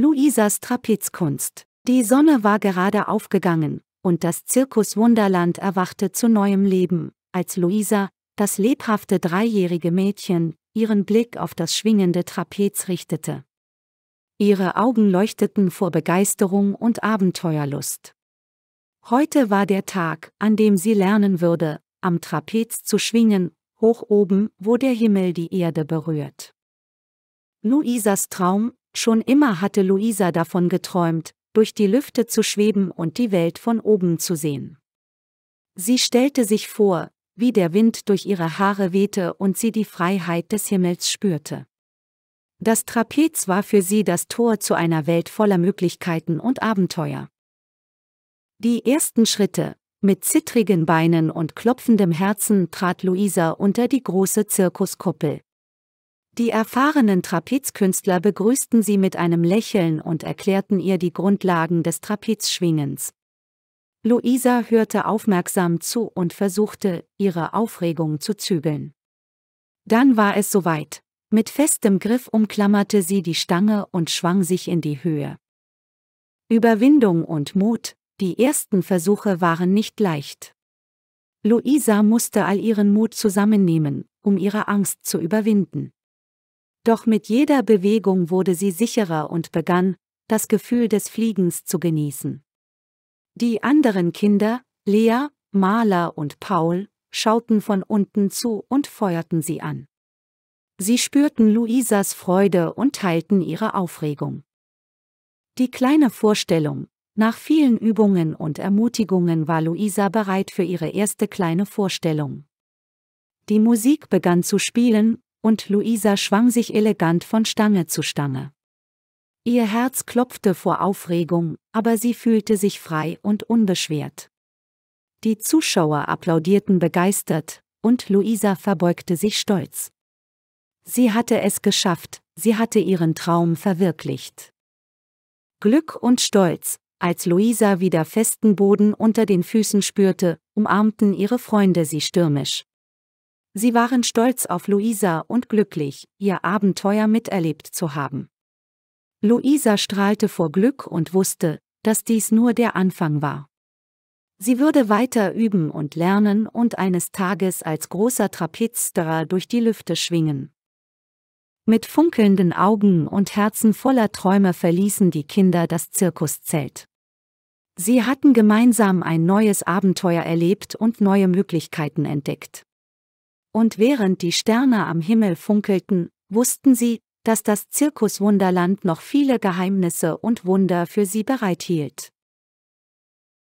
Luisas Trapezkunst. Die Sonne war gerade aufgegangen, und das Zirkuswunderland erwachte zu neuem Leben, als Luisa, das lebhafte dreijährige Mädchen, ihren Blick auf das schwingende Trapez richtete. Ihre Augen leuchteten vor Begeisterung und Abenteuerlust. Heute war der Tag, an dem sie lernen würde, am Trapez zu schwingen, hoch oben, wo der Himmel die Erde berührt. Luisas Traum, Schon immer hatte Luisa davon geträumt, durch die Lüfte zu schweben und die Welt von oben zu sehen. Sie stellte sich vor, wie der Wind durch ihre Haare wehte und sie die Freiheit des Himmels spürte. Das Trapez war für sie das Tor zu einer Welt voller Möglichkeiten und Abenteuer. Die ersten Schritte, mit zittrigen Beinen und klopfendem Herzen trat Luisa unter die große Zirkuskuppel. Die erfahrenen Trapezkünstler begrüßten sie mit einem Lächeln und erklärten ihr die Grundlagen des Trapezschwingens. Luisa hörte aufmerksam zu und versuchte, ihre Aufregung zu zügeln. Dann war es soweit. Mit festem Griff umklammerte sie die Stange und schwang sich in die Höhe. Überwindung und Mut, die ersten Versuche waren nicht leicht. Luisa musste all ihren Mut zusammennehmen, um ihre Angst zu überwinden. Doch mit jeder Bewegung wurde sie sicherer und begann, das Gefühl des Fliegens zu genießen. Die anderen Kinder, Lea, Maler und Paul, schauten von unten zu und feuerten sie an. Sie spürten Luisas Freude und teilten ihre Aufregung. Die kleine Vorstellung, nach vielen Übungen und Ermutigungen war Luisa bereit für ihre erste kleine Vorstellung. Die Musik begann zu spielen und Luisa schwang sich elegant von Stange zu Stange. Ihr Herz klopfte vor Aufregung, aber sie fühlte sich frei und unbeschwert. Die Zuschauer applaudierten begeistert, und Luisa verbeugte sich stolz. Sie hatte es geschafft, sie hatte ihren Traum verwirklicht. Glück und Stolz, als Luisa wieder festen Boden unter den Füßen spürte, umarmten ihre Freunde sie stürmisch. Sie waren stolz auf Luisa und glücklich, ihr Abenteuer miterlebt zu haben. Luisa strahlte vor Glück und wusste, dass dies nur der Anfang war. Sie würde weiter üben und lernen und eines Tages als großer Trapezstar durch die Lüfte schwingen. Mit funkelnden Augen und Herzen voller Träume verließen die Kinder das Zirkuszelt. Sie hatten gemeinsam ein neues Abenteuer erlebt und neue Möglichkeiten entdeckt und während die Sterne am Himmel funkelten, wussten sie, dass das Zirkuswunderland noch viele Geheimnisse und Wunder für sie bereithielt.